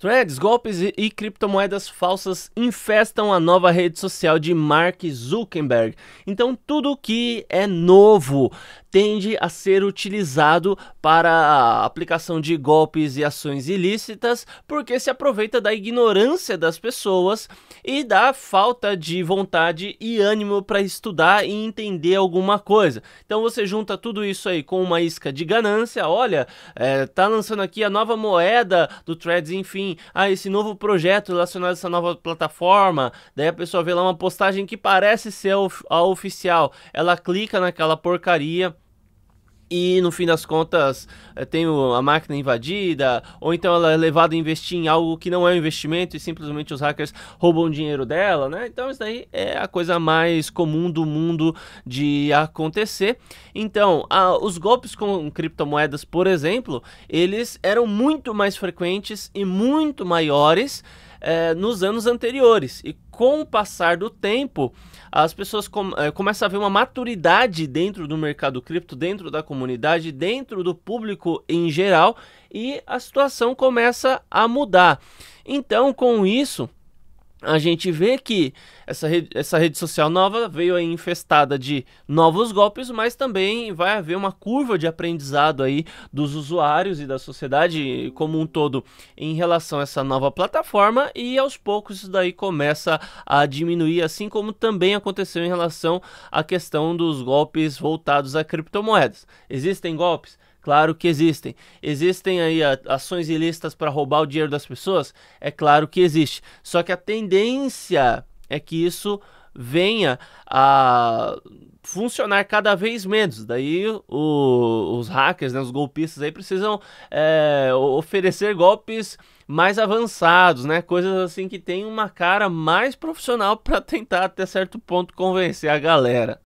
Threads, golpes e, criptomoedas falsas infestam a nova rede social de Mark Zuckerberg. Então, tudo que é novo tende a ser utilizado para a aplicação de golpes e ações ilícitas, porque se aproveita da ignorância das pessoas e da falta de vontade e ânimo para estudar e entender alguma coisa. Então você junta tudo isso aí com uma isca de ganância, olha, é, tá lançando aqui a nova moeda do Threads, enfim, a ah, esse novo projeto relacionado a essa nova plataforma, daí a pessoa vê lá uma postagem que parece ser a oficial, ela clica naquela porcaria e no fim das contas eh, tem a máquina invadida, ou então ela é levada a investir em algo que não é um investimento e simplesmente os hackers roubam o dinheiro dela, né? Então isso daí é a coisa mais comum do mundo de acontecer. Então, a, os golpes com criptomoedas, por exemplo, eles eram muito mais frequentes e muito maiores é, nos anos anteriores. E com o passar do tempo, as pessoas com, é, eh, começam a ver uma maturidade dentro do mercado cripto, dentro da comunidade, dentro do público em geral, e a situação começa a mudar. Então, com isso, a gente vê que essa rede, essa rede social nova veio aí infestada de novos golpes, mas também vai haver uma curva de aprendizado aí dos usuários e da sociedade como um todo em relação a essa nova plataforma e aos poucos isso daí começa a diminuir, assim como também aconteceu em relação à questão dos golpes voltados a criptomoedas. Existem golpes? Claro que existem. Existem aí ações ilícitas para roubar o dinheiro das pessoas? É claro que existe. Só que a tendência é que isso venha a funcionar cada vez menos. Daí o, os hackers, né, os golpistas aí precisam é, oferecer golpes mais avançados, né? Coisas assim que tem uma cara mais profissional para tentar até certo ponto convencer a galera.